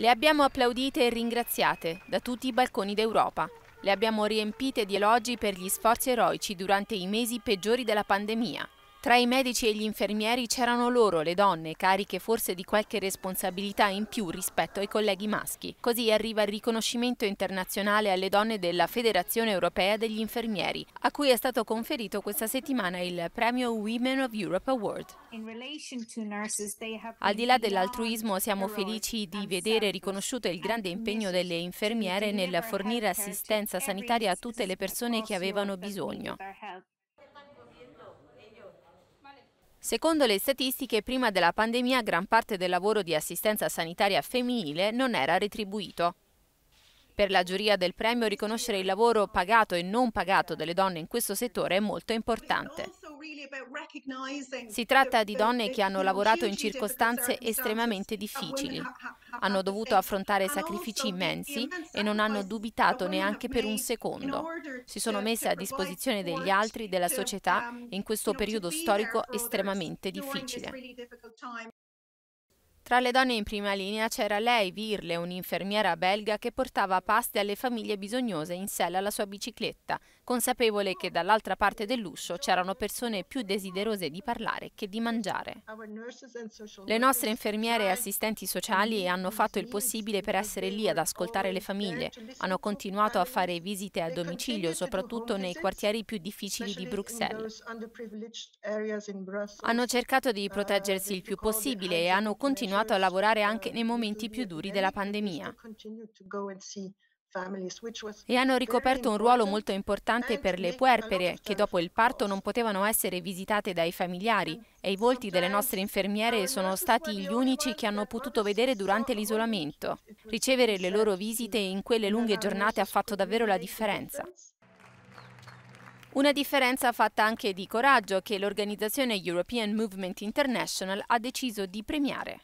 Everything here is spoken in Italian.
Le abbiamo applaudite e ringraziate da tutti i balconi d'Europa. Le abbiamo riempite di elogi per gli sforzi eroici durante i mesi peggiori della pandemia tra i medici e gli infermieri c'erano loro, le donne, cariche forse di qualche responsabilità in più rispetto ai colleghi maschi. Così arriva il riconoscimento internazionale alle donne della Federazione Europea degli Infermieri, a cui è stato conferito questa settimana il premio Women of Europe Award. Al di là dell'altruismo siamo felici di vedere riconosciuto il grande impegno delle infermiere nel fornire assistenza sanitaria a tutte le persone che avevano bisogno. Secondo le statistiche, prima della pandemia gran parte del lavoro di assistenza sanitaria femminile non era retribuito. Per la giuria del premio riconoscere il lavoro pagato e non pagato delle donne in questo settore è molto importante. Si tratta di donne che hanno lavorato in circostanze estremamente uh, difficili, hanno dovuto affrontare sacrifici immensi e non hanno dubitato neanche per un secondo. Si sono messe a disposizione degli altri, della società, um, in questo periodo storico estremamente difficile. Tra le donne in prima linea c'era lei, Virle, un'infermiera belga che portava paste alle famiglie bisognose in sella alla sua bicicletta, consapevole che dall'altra parte dell'uscio c'erano persone più desiderose di parlare che di mangiare. Le nostre infermiere e assistenti sociali hanno fatto il possibile per essere lì ad ascoltare le famiglie, hanno continuato a fare visite a domicilio, soprattutto nei quartieri più difficili di Bruxelles. Hanno cercato di uh, proteggersi il più possibile e hanno continuato continuato a lavorare anche nei momenti più duri della pandemia e hanno ricoperto un ruolo molto importante per le puerpere che dopo il parto non potevano essere visitate dai familiari e i volti delle nostre infermiere sono stati gli unici che hanno potuto vedere durante l'isolamento. Ricevere le loro visite in quelle lunghe giornate ha fatto davvero la differenza. Una differenza fatta anche di coraggio che l'organizzazione European Movement International ha deciso di premiare.